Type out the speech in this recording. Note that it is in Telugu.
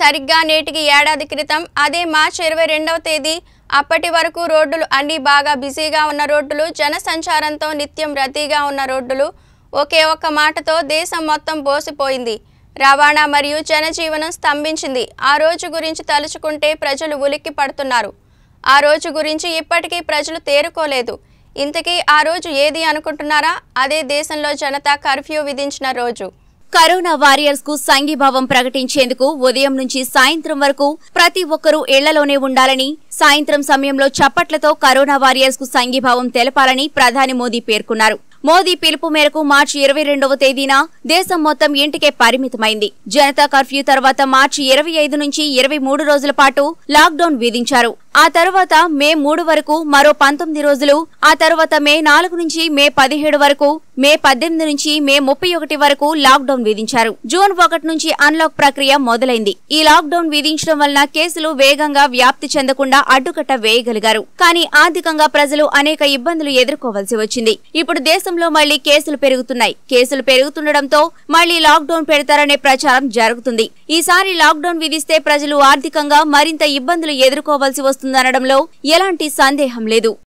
సరిగ్గా నేటికి ఏడాది క్రితం అదే మార్చి ఇరవై రెండవ తేదీ అప్పటి వరకు రోడ్డులు అన్ని బాగా బిజీగా ఉన్న రోడ్డులు జనసంచారంతో నిత్యం రద్దీగా ఉన్న రోడ్డులు ఒకే ఒక్క మాటతో దేశం మొత్తం బోసిపోయింది రవాణా మరియు జనజీవనం స్తంభించింది ఆ రోజు గురించి తలుచుకుంటే ప్రజలు ఉలిక్కి పడుతున్నారు ఆ రోజు గురించి ఇప్పటికీ ప్రజలు తేరుకోలేదు ఇంతకీ ఆ రోజు ఏది అనుకుంటున్నారా అదే దేశంలో జనతా కర్ఫ్యూ విధించిన రోజు కరోనా వారియర్స్ కు సంఘీభావం ప్రకటించేందుకు ఉదయం నుంచి సాయంత్రం వరకు ప్రతి ఒక్కరూ ఇళ్లలోనే ఉండాలని సాయంత్రం సమయంలో చప్పట్లతో కరోనా వారియర్స్ కు సంఘీభావం తెలపాలని ప్రధాని మోదీ పేర్కొన్నారు మోదీ పిలుపు మేరకు మార్చి ఇరవై రెండవ తేదీన దేశం మొత్తం ఇంటికే పరిమితమైంది జనతా కర్ఫ్యూ తర్వాత మార్చి ఇరవై ఐదు నుంచి ఇరవై మూడు రోజుల పాటు లాక్డౌన్ విధించారు ఆ తరువాత మే మూడు వరకు మరో పంతొమ్మిది రోజులు ఆ తరువాత మే నాలుగు నుంచి మే పదిహేడు వరకు మే పద్దెనిమిది నుంచి మే ముప్పై ఒకటి వరకు లాక్డౌన్ విధించారు జూన్ ఒకటి నుంచి అన్లాక్ ప్రక్రియ మొదలైంది ఈ లాక్డౌన్ విధించడం వలన కేసులు వేగంగా వ్యాప్తి చెందకుండా అడ్డుకట్ట వేయగలిగారు కానీ ఆర్థికంగా ప్రజలు అనేక ఇబ్బందులు ఎదుర్కోవలసి వచ్చింది ఇప్పుడు దేశంలో మళ్లీ కేసులు పెరుగుతున్నాయి కేసులు పెరుగుతుండటంతో మళ్లీ లాక్డౌన్ పెడతారనే ప్రచారం జరుగుతుంది ఈసారి లాక్డౌన్ విధిస్తే ప్రజలు ఆర్థికంగా మరింత ఇబ్బందులు ఎదుర్కోవాల్సి వస్తుంది చేస్తుందనడంలో ఎలాంటి సందేహం లేదు